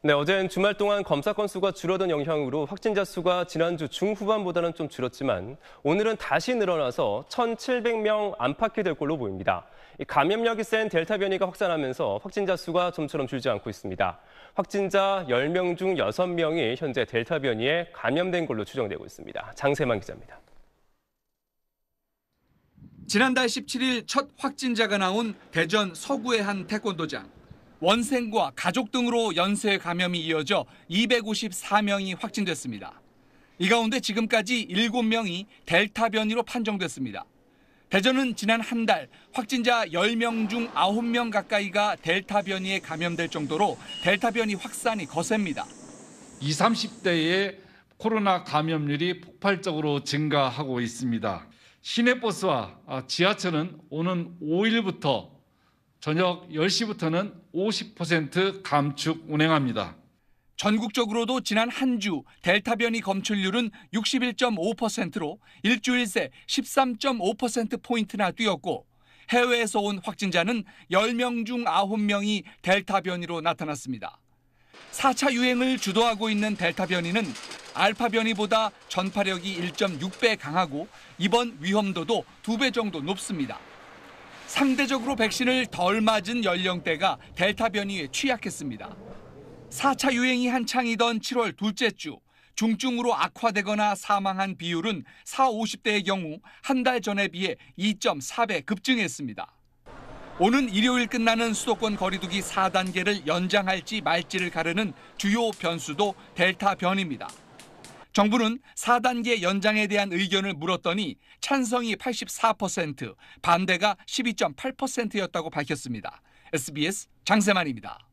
네, 어제는 주말 동안 검사 건수가 줄어든 영향으로 확진자 수가 지난주 중후반보다는 좀 줄었지만 오늘은 다시 늘어나서 1,700명 안팎이 될 걸로 보입니다. 감염력이 센 델타 변이가 확산하면서 확진자 수가 좀처럼 줄지 않고 있습니다. 확진자 10명 중 6명이 현재 델타 변이에 감염된 걸로 추정되고 있습니다. 장세만 기자입니다. 지난달 17일 첫 확진자가 나온 대전 서구의 한 태권도장. 원생과 가족 등으로 연쇄 감염이 이어져 254명이 확진됐습니다. 이 가운데 지금까지 7명이 델타 변이로 판정됐습니다. 대전은 지난 한 달 확진자 10명 중 9명 가까이가 델타 변이에 감염될 정도로 델타 변이 확산이 거셉니다. 20, 30대의 코로나 감염률이 폭발적으로 증가하고 있습니다. 시내버스와 지하철은 오는 5일부터 저녁 10시부터는 50% 감축 운행합니다. 전국적으로도 지난 한 주 델타 변이 검출률은 61.5%로 일주일 새 13.5%포인트나 뛰었고 해외에서 온 확진자는 10명 중 9명이 델타 변이로 나타났습니다. 4차 유행을 주도하고 있는 델타 변이는 알파 변이보다 전파력이 1.6배 강하고 이번 위험도도 2배 정도 높습니다. 상대적으로 백신을 덜 맞은 연령대가 델타 변이에 취약했습니다. 4차 유행이 한창이던 7월 둘째 주 중증으로 악화되거나 사망한 비율은 4, 50대의 경우 한 달 전에 비해 2.4배 급증했습니다. 오는 일요일 끝나는 수도권 거리두기 4단계를 연장할지 말지를 가르는 주요 변수도 델타 변입니다. 정부는 4단계 연장에 대한 의견을 물었더니 찬성이 84%, 반대가 12.8%였다고 밝혔습니다. SBS 장세만입니다.